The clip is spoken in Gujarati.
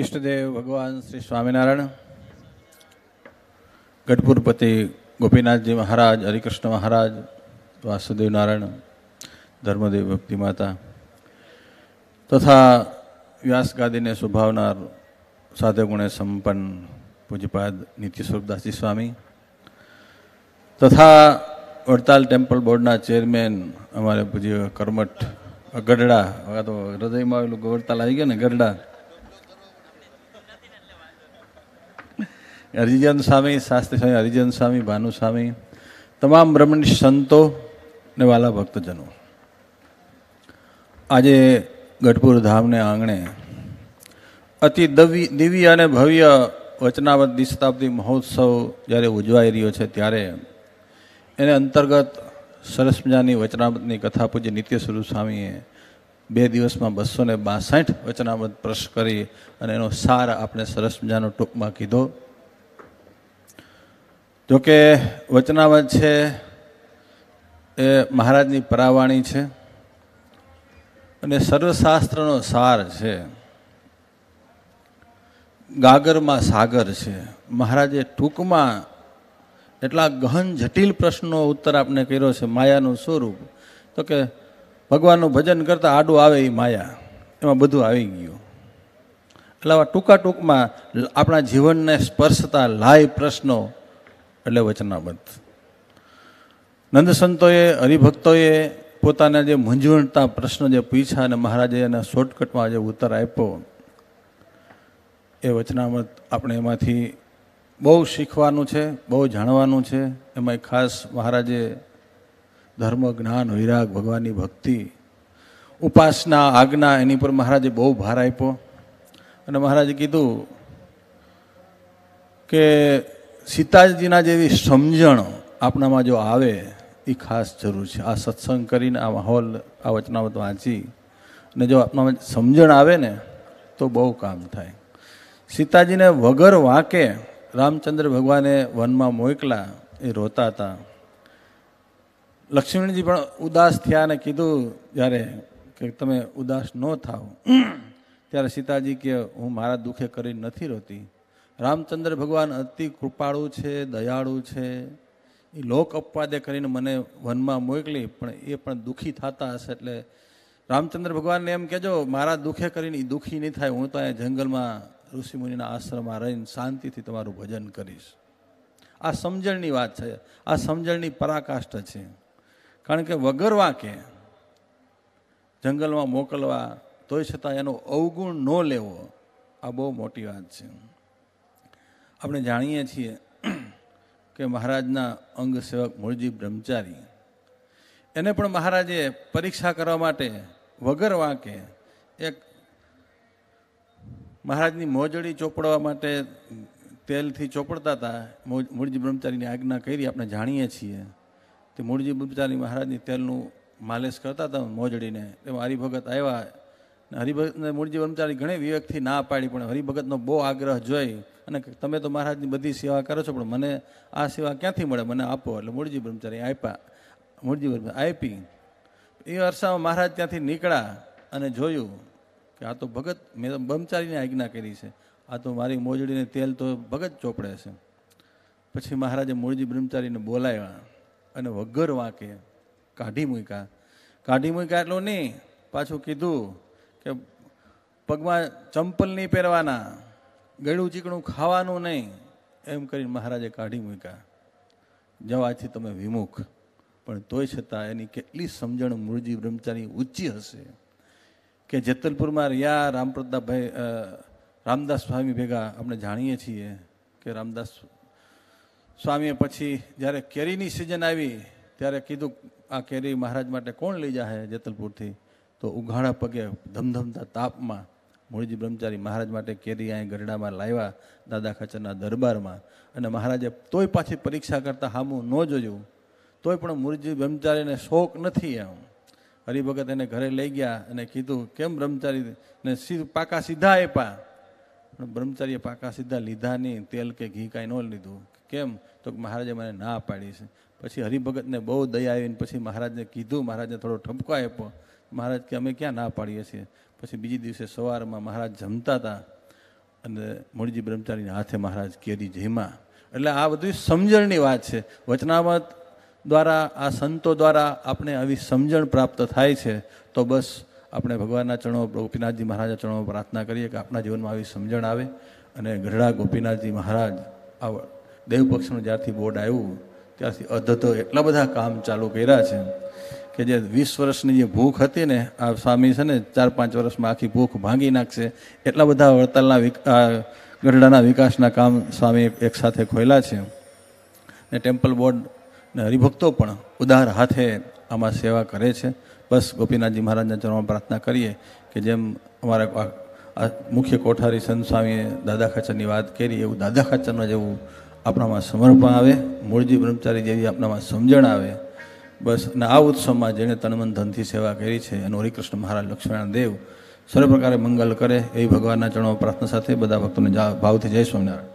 ઈષ્ટદેવ ભગવાન શ્રી સ્વામિનારાયણ ગઢપુરપતિ ગોપીનાથજી મહારાજ હરિકૃષ્ણ મહારાજ વાસુદેવ નારાયણ ધર્મદેવ ભક્તિ માતા તથા વ્યાસગાદીને શોભાવનાર સાધુગુણે સંપન્ન પૂજ્યપાદ નિત્યસ્વરૂપદાસજી સ્વામી તથા વડતાલ ટેમ્પલ બોર્ડના ચેરમેન અમારે પૂજ્ય કર્મઠ ગઢડા તો હૃદયમાં આવેલું વડતાલ આવી ગયો ને ગઢડા હરિજન સ્વામી શાસ્ત્રી સ્વામી હરિજન સ્વામી ભાનુ સ્વામી તમામ બ્રહ્મણી સંતો ને વાલા ભક્તજનો આજે ગઢપુર ધામને આંગણે અતિ દવી દિવ્ય અને ભવ્ય વચનાવત દિશતાબ્દી મહોત્સવ જ્યારે ઉજવાઈ રહ્યો છે ત્યારે એને અંતર્ગત સરસ મજાની વચનામતની કથા પૂજ્ય નિત્યસ્વરૂપ સ્વામીએ બે દિવસમાં બસો ને બાસઠ વચનામત પ્રશ કરી અને એનો સાર આપણે સરસ મજાનો ટૂંકમાં કીધો જોકે વચનાવત છે એ મહારાજની પરાવાણી છે અને સર્વશાસ્ત્રનો સાર છે ગાગરમાં સાગર છે મહારાજે ટૂંકમાં એટલા ગહન જટિલ પ્રશ્નનો ઉત્તર આપણે કર્યો છે માયાનું સ્વરૂપ તો કે ભગવાનનું ભજન કરતાં આડું આવે એ માયા એમાં બધું આવી ગયું એટલે ટૂંકા ટૂંકમાં આપણા જીવનને સ્પર્શતા લાય પ્રશ્નો એટલે વચનાબદ્ધ નંદસંતોએ હરિભક્તોએ પોતાના જે મૂંઝવણતા પ્રશ્ન જે પૂછ્યા અને મહારાજે એના શોર્ટકટમાં જે ઉત્તર આપ્યો એ વચનામત આપણે એમાંથી બહુ શીખવાનું છે બહુ જાણવાનું છે એમાં ખાસ મહારાજે ધર્મ જ્ઞાન વૈરાગ ભગવાનની ભક્તિ ઉપાસના આજ્ઞા એની પર મહારાજે બહુ ભાર આપ્યો અને મહારાજે કીધું કે સીતાજીના જેવી સમજણ આપણામાં જો આવે એ ખાસ જરૂર છે આ સત્સંગ કરીને આ માહોલ આ વચનામત વાંચી અને જો આપણામાં સમજણ આવે ને તો બહુ કામ થાય સીતાજીને વગર વાંકે રામચંદ્ર ભગવાને વનમાં મોકલા એ રોતા હતા લક્ષ્મણજી પણ ઉદાસ થયા અને કીધું જ્યારે કે તમે ઉદાસ ન થાવ ત્યારે સીતાજી કે હું મારા દુઃખે કરી નથી રોતી રામચંદ્ર ભગવાન અતિ કૃપાળુ છે દયાળુ છે એ લોક અપવાદે કરીને મને વનમાં મોકલી પણ એ પણ દુઃખી થતા હશે એટલે રામચંદ્ર ભગવાનને એમ કહેજો મારા દુઃખે કરીને એ દુઃખી નહીં થાય હું તો અહીંયા જંગલમાં ઋષિમુનિના આશ્રમમાં રહીને શાંતિથી તમારું ભજન કરીશ આ સમજણની વાત છે આ સમજણની પરાકાષ્ઠ છે કારણ કે વગર વાંકે જંગલમાં મોકલવા તોય છતાં એનો અવગુણ ન લેવો આ બહુ મોટી વાત છે આપણે જાણીએ છીએ કે મહારાજના અંગ સેવક મૂળજી બ્રહ્મચારી એને પણ મહારાજે પરીક્ષા કરવા માટે વગર વાંકે એક મહારાજની મોજડી ચોપડવા માટે તેલથી ચોપડતા હતા મૂળજી બ્રહ્મચારીની આજ્ઞા કરી આપણે જાણીએ છીએ તે મૂળજી બ્રહ્મચારી મહારાજની તેલનું માલિશ કરતા હતા મોજડીને એમાં હરિભગત આવ્યા હરિભગતને મૂળજી બ્રહ્મચારી ઘણી વિવેકથી ના પાડી પણ હરિભગતનો બહુ આગ્રહ જોઈ અને તમે તો મહારાજની બધી સેવા કરો છો પણ મને આ સેવા ક્યાંથી મળે મને આપો એટલે મૂળજી બ્રહ્મચારી આપ્યા મૂળજી બ્રહ્મચારી આપી એ અરસામાં મહારાજ ત્યાંથી નીકળ્યા અને જોયું કે આ તો ભગત મેં તો બ્રહ્મચારીને આજ્ઞા કરી છે આ તો મારી મોજડીને તેલ તો ભગત ચોપડે છે પછી મહારાજે મૂળજી બ્રહ્મચારીને બોલાવ્યા અને વગર વાંકે કાઢી મૂક્યા કાઢી મૂક્યા એટલું નહીં પાછું કીધું કે પગમાં ચંપલ નહીં પહેરવાના ગળું ચીકણું ખાવાનું નહીં એમ કરીને મહારાજે કાઢી મૂક્યા જવાથી તમે વિમુખ પણ તોય છતાં એની કેટલી સમજણ મૂળજી બ્રહ્મચારી ઊંચી હશે કે જેતલપુરમાં રહ્યા રામપ્રતાપભાઈ રામદાસ સ્વામી ભેગા આપણે જાણીએ છીએ કે રામદાસ સ્વામીએ પછી જ્યારે કેરીની સિઝન આવી ત્યારે કીધું આ કેરી મહારાજ માટે કોણ લઈ જાહે જેતલપુરથી તો ઉઘાડા પગે ધમધમતા તાપમાં મૂળજી બ્રહ્મચારી મહારાજ માટે કેરી અહીં ગરડામાં લાવ્યા દાદા ખચરના દરબારમાં અને મહારાજે તોય પાછી પરીક્ષા કરતાં હામું ન જોયું તોય પણ મૂળજી બ્રહ્મચારીને શોક નથી એમ હરિભગત એને ઘરે લઈ ગયા અને કીધું કેમ બ્રહ્મચારી ને બ્રહ્મચારીને પાકા સીધા આપ્યા પણ બ્રહ્મચારીએ પાકા સીધા લીધા નહીં તેલ કે ઘી કાંઈ ન લીધું કેમ તો મહારાજે મને ના પાડી છે પછી હરિભગતને બહુ દયા આવીને પછી મહારાજને કીધું મહારાજને થોડો ઠપકો આપ્યો મહારાજ કે અમે ક્યાં ના પાડીએ છીએ પછી બીજી દિવસે સવારમાં મહારાજ જમતા હતા અને મૂળજી બ્રહ્મચારીના હાથે મહારાજ કેરી જેમાં એટલે આ બધું સમજણની વાત છે વચનામત દ્વારા આ સંતો દ્વારા આપણે આવી સમજણ પ્રાપ્ત થાય છે તો બસ આપણે ભગવાનના ચરણો ગોપીનાથજી મહારાજના ચરણો પ્રાર્થના કરીએ કે આપણા જીવનમાં આવી સમજણ આવે અને ગઢડા ગોપીનાથજી મહારાજ આ દેવપક્ષનું જ્યારથી બોર્ડ આવ્યું ત્યાંથી અધતો એટલા બધા કામ ચાલુ કર્યા છે કે જે વીસ વર્ષની જે ભૂખ હતી ને આ સ્વામી છે ને ચાર પાંચ વર્ષમાં આખી ભૂખ ભાંગી નાખશે એટલા બધા વડતાલના ગઢડાના વિકાસના કામ સ્વામી એકસાથે ખોલ્યા છે ને ટેમ્પલ બોર્ડ ને હરિભક્તો પણ ઉદાર હાથે આમાં સેવા કરે છે બસ ગોપીનાથજી મહારાજના ચરણમાં પ્રાર્થના કરીએ કે જેમ અમારા મુખ્ય કોઠારી સંત સ્વામીએ દાદા ખાચરની વાત કરી એવું દાદા ખાચરના જેવું આપણામાં સમર્પણ આવે મૂળજી બ્રહ્મચારી જેવી આપણામાં સમજણ આવે બસ અને આ ઉત્સવમાં જેણે તનમન ધનથી સેવા કરી છે અને હરિકૃષ્ણ મહારાજ લક્ષ્મણ દેવ સર્વ પ્રકારે મંગલ કરે એવી ભગવાનના ચરણો પ્રાર્થના સાથે બધા ભક્તોને ભાવથી જય સ્વામિનારાયણ